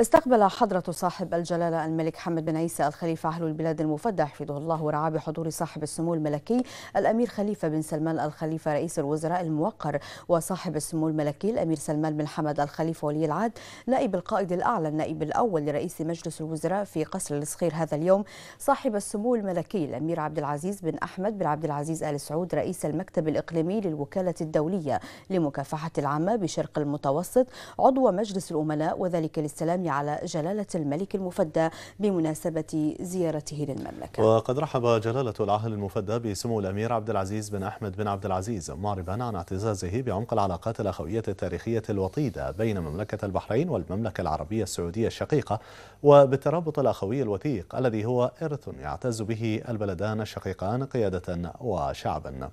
استقبل حضرة صاحب الجلالة الملك حمد بن عيسى الخليفة أهل البلاد المفدى حفظه الله ورعاه بحضور صاحب السمو الملكي الأمير خليفة بن سلمان الخليفة رئيس الوزراء الموقر وصاحب السمو الملكي الأمير سلمان بن حمد الخليفة ولي العهد نائب القائد الأعلى النائب الأول لرئيس مجلس الوزراء في قصر الصخير هذا اليوم صاحب السمو الملكي الأمير عبد العزيز بن أحمد بن عبد العزيز آل سعود رئيس المكتب الإقليمي للوكالة الدولية لمكافحة العامة بشرق المتوسط عضو مجلس الأمناء وذلك للسلام على جلالة الملك المفدى بمناسبة زيارته للمملكة وقد رحب جلالة العهل المفدى بسمو الأمير عبد العزيز بن أحمد بن عبد العزيز معربا عن اعتزازه بعمق العلاقات الأخوية التاريخية الوطيدة بين مملكة البحرين والمملكة العربية السعودية الشقيقة وبالترابط الأخوي الوثيق الذي هو إرث يعتز به البلدان الشقيقان قيادة وشعبا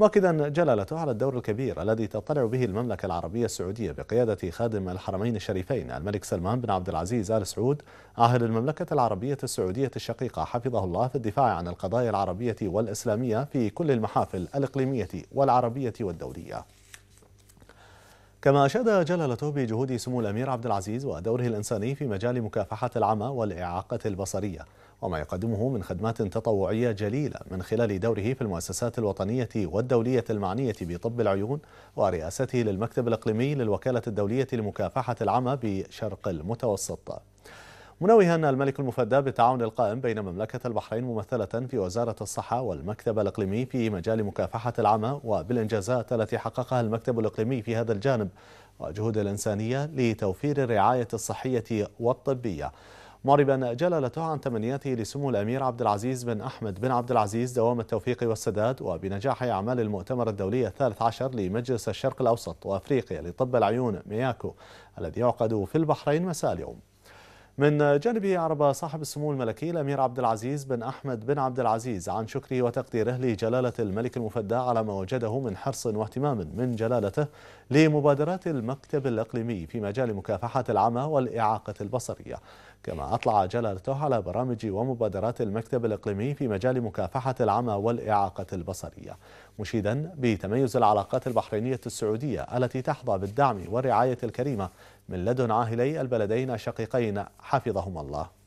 مؤكدا جلالته على الدور الكبير الذي تطلع به المملكة العربية السعودية بقيادة خادم الحرمين الشريفين الملك سلمان بن عبد العزيز آل سعود عاهل المملكة العربية السعودية الشقيقة حفظه الله في الدفاع عن القضايا العربية والإسلامية في كل المحافل الإقليمية والعربية والدولية كما أشاد جلالته بجهود سمو الأمير عبد العزيز ودوره الإنساني في مجال مكافحة العمى والإعاقة البصرية وما يقدمه من خدمات تطوعية جليلة من خلال دوره في المؤسسات الوطنية والدولية المعنية بطب العيون ورئاسته للمكتب الإقليمي للوكالة الدولية لمكافحة العمى بشرق المتوسط منوها أن الملك المفدى بالتعاون القائم بين مملكة البحرين ممثلة في وزارة الصحة والمكتب الإقليمي في مجال مكافحة العمى وبالإنجازات التي حققها المكتب الإقليمي في هذا الجانب وجهود الإنسانية لتوفير الرعاية الصحية والطبية معربا جلالته عن تمنياته لسمو الامير عبد العزيز بن احمد بن عبد العزيز دوام التوفيق والسداد وبنجاح اعمال المؤتمر الدولي الثالث عشر لمجلس الشرق الاوسط وافريقيا لطب العيون مياكو الذي يعقد في البحرين مساء اليوم. من جانبه عرب صاحب السمو الملكي الأمير عبد العزيز بن أحمد بن عبد العزيز عن شكره وتقديره لجلالة الملك المفدى على ما وجده من حرص واهتمام من جلالته لمبادرات المكتب الأقليمي في مجال مكافحة العمى والإعاقة البصرية كما أطلع جلالته على برامج ومبادرات المكتب الإقليمي في مجال مكافحة العمى والإعاقة البصرية مشيدا بتميز العلاقات البحرينية السعودية التي تحظى بالدعم والرعاية الكريمة من لدن عاهلي البلدين الشقيقين حفظهما الله